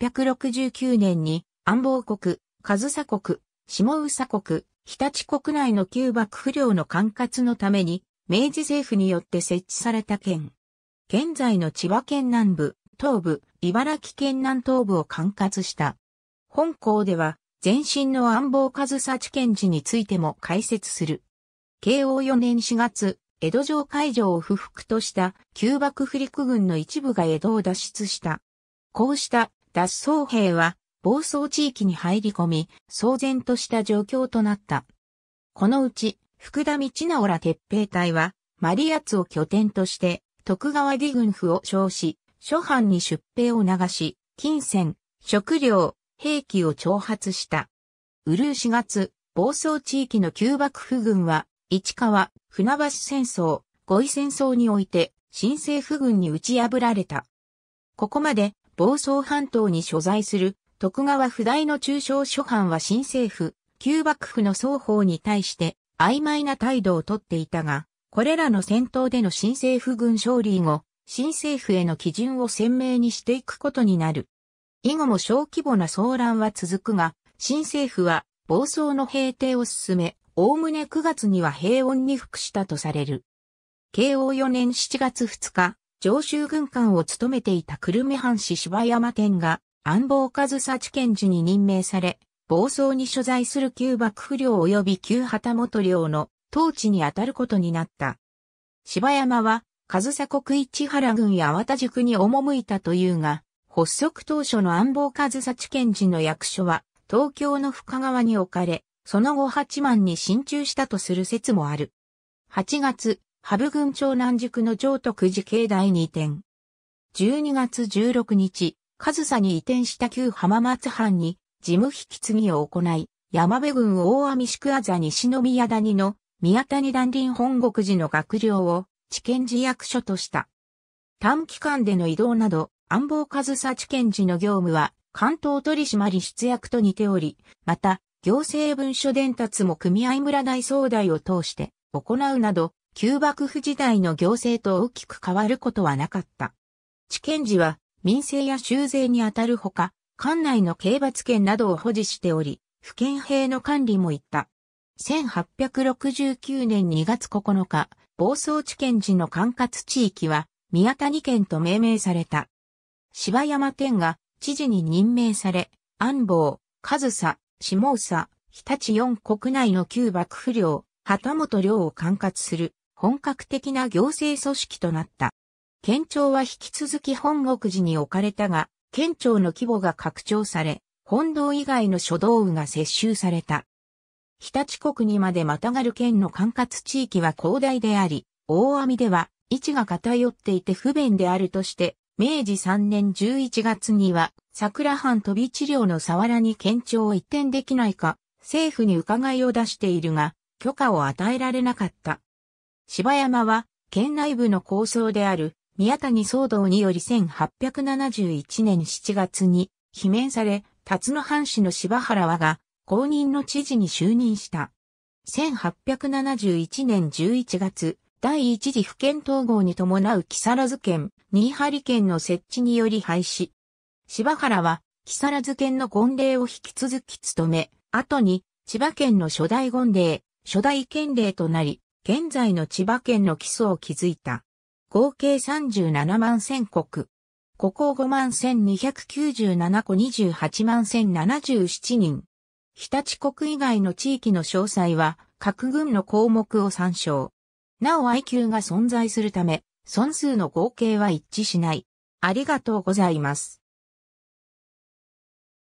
1869年に安房国、上総国、下宇佐国、日立国内の旧幕府領の管轄のために、明治政府によって設置された県。現在の千葉県南部、東部、茨城県南東部を管轄した。本校では、前身の安房上総地検地についても解説する。慶応4年4月、江戸城会場を不服とした旧幕府陸軍の一部が江戸を脱出した。こうした脱走兵は暴走地域に入り込み、騒然とした状況となった。このうち、福田道直ら鉄兵隊は、マリアツを拠点として、徳川義軍府を称し、諸藩に出兵を流し、金銭、食料、兵器を挑発した。うるう4月、暴走地域の旧幕府軍は、市川、船橋戦争、五位戦争において、新政府軍に打ち破られた。ここまで暴走半島に所在する徳川不代の中小諸藩は新政府、旧幕府の双方に対して曖昧な態度をとっていたが、これらの戦闘での新政府軍勝利後、新政府への基準を鮮明にしていくことになる。以後も小規模な騒乱は続くが、新政府は暴走の平定を進め、おおむね9月には平穏に服したとされる。慶応4年7月2日、上州軍官を務めていた久留米藩士柴山天が安房和佐知見寺に任命され、暴走に所在する旧幕府領及び旧旗本領の統治に当たることになった。柴山は、上佐国市原郡や淡田塾に赴いたというが、発足当初の安房上佐知見寺の役所は、東京の深川に置かれ、その後八幡に進駐したとする説もある。8月、ハブ郡長南宿の上徳寺境内に移転。12月16日、上サに移転した旧浜松藩に事務引き継ぎを行い、山部郡大網宿あざ西宮谷の宮谷団林本国寺の学寮を知見寺役所とした。短期間での移動など、安房上サ知見寺の業務は関東取締出役と似ており、また、行政文書伝達も組合村大総代を通して行うなど、旧幕府時代の行政と大きく変わることはなかった。地検時は民政や修税にあたるほか、館内の刑罰権などを保持しており、府県兵の管理もいった。1869年2月9日、暴走地検事の管轄地域は宮谷県と命名された。柴山天が知事に任命され、安房、上総、下総、日立四国内の旧幕府領、旗本領を管轄する。本格的な行政組織となった。県庁は引き続き本国寺に置かれたが、県庁の規模が拡張され、本堂以外の書道具が接収された。日立国にまでまたがる県の管轄地域は広大であり、大網では位置が偏っていて不便であるとして、明治3年11月には、桜藩飛び治療の沢原に県庁を移転できないか、政府に伺いを出しているが、許可を与えられなかった。芝山は、県内部の構想である、宮谷騒動により1871年7月に、罷免され、辰野藩士の柴原和が、公認の知事に就任した。1871年11月、第一次府県統合に伴う木更津県、新張県の設置により廃止。柴原は、木更津県の権令を引き続き務め、後に、千葉県の初代権令、初代県令となり、現在の千葉県の基礎を築いた。合計37万千国。ここ5万1297個28万1077人。日立国以外の地域の詳細は各軍の項目を参照。なお IQ が存在するため、損数の合計は一致しない。ありがとうございます。